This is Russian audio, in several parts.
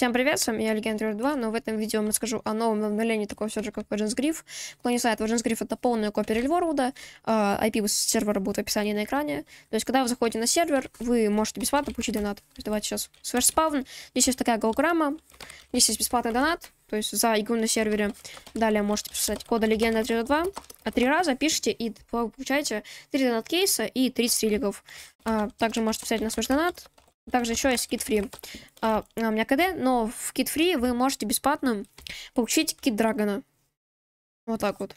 Всем привет, с вами я, Легенда 2, но в этом видео мы вам о новом обновлении такого сервера, как Virgin's Griff. Кто не знает, Virgin's Griff это полная копия Рельворуда, IP сервера будет в описании на экране. То есть, когда вы заходите на сервер, вы можете бесплатно получить донат. Давайте сейчас свой спавн, здесь есть такая голограмма, здесь есть бесплатный донат, то есть за игру на сервере. Далее можете писать кода легенда 2. а три раза пишите и получаете 3 донат кейса и 30 религов. А, также можете писать на свой донат, также еще есть кит-фри. А, а, у меня КД, но в кит-фри вы можете бесплатно получить кит-драгона. Вот так вот.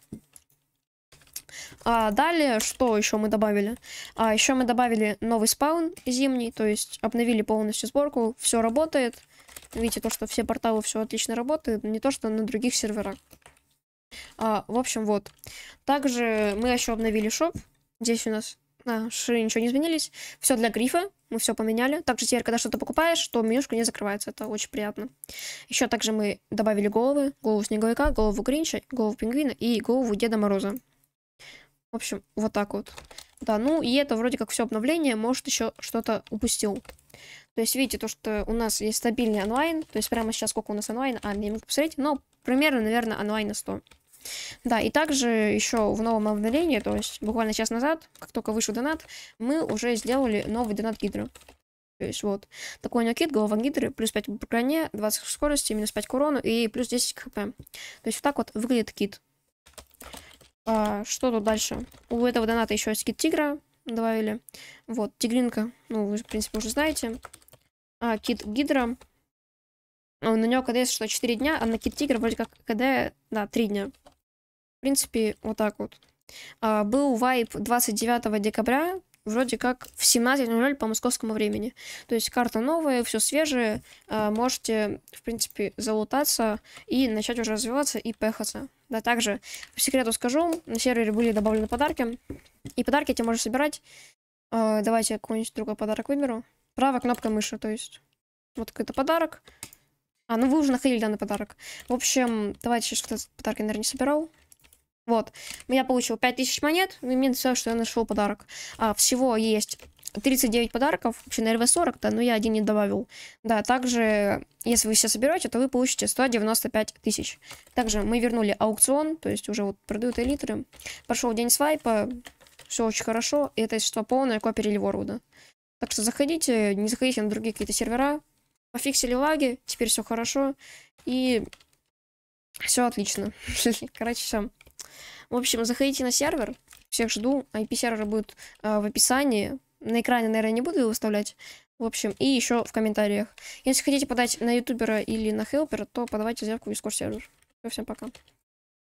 А далее, что еще мы добавили? А еще мы добавили новый спаун зимний, то есть обновили полностью сборку, все работает. Видите, то, что все порталы все отлично работает, не то, что на других серверах. А, в общем, вот. Также мы еще обновили шоп. Здесь у нас Наши э, ничего не изменились. Все для грифа. Мы все поменяли. Также теперь, когда что-то покупаешь, то менюшка не закрывается. Это очень приятно. Еще также мы добавили головы. Голову снеговика, голову Гринча, голову пингвина и голову Деда Мороза. В общем, вот так вот. Да, ну и это вроде как все обновление. Может, еще что-то упустил. То есть, видите, то, что у нас есть стабильный онлайн. То есть, прямо сейчас сколько у нас онлайн, а не могу посмотреть. Но примерно, наверное, онлайн на 100. Да, и также еще в новом обновлении, то есть буквально час назад, как только вышел донат, мы уже сделали новый донат гидры. То есть вот. Такой у нокит, голова гидры, плюс 5 по броне, 20 скорости, минус 5 к урону и плюс 10 хп. То есть вот так вот выглядит кит. А, что тут дальше? У этого доната еще есть кит тигра добавили. Вот, тигринка, ну вы в принципе уже знаете. А, кит гидра. Ну, на него КДС что 4 дня, а на кит тигра вроде как КД, да, 3 дня принципе, вот так вот. А, был вайп 29 декабря, вроде как в 17.00 по московскому времени. То есть карта новая, все свежее, а, можете, в принципе, залутаться и начать уже развиваться и пехаться. Да, также, по секрету скажу, на сервере были добавлены подарки, и подарки ты можешь собирать. А, давайте я какой-нибудь другой подарок выберу. Правая кнопка мыши, то есть вот какой-то подарок. А, ну вы уже находили данный подарок. В общем, давайте сейчас подарки, наверное, не собирал. Вот. Я получил 5000 монет. И мне все, что я нашел подарок. А, всего есть 39 подарков. Вообще, наверное, 40, да, но я один не добавил. Да, также, если вы все соберете, то вы получите 195 тысяч. Также мы вернули аукцион, то есть уже вот продают элитры. Прошел день свайпа. Все очень хорошо. И это, если что, полная копия Ливорвуда. Так что заходите, не заходите на другие какие-то сервера. Пофиксили лаги, теперь все хорошо. И все отлично. Короче, все. В общем, заходите на сервер. Всех жду. ip сервера будет э, в описании. На экране, наверное, не буду его выставлять. В общем, и еще в комментариях. Если хотите подать на ютубера или на хелпера, то подавайте заявку в Discord сервер. Всем пока.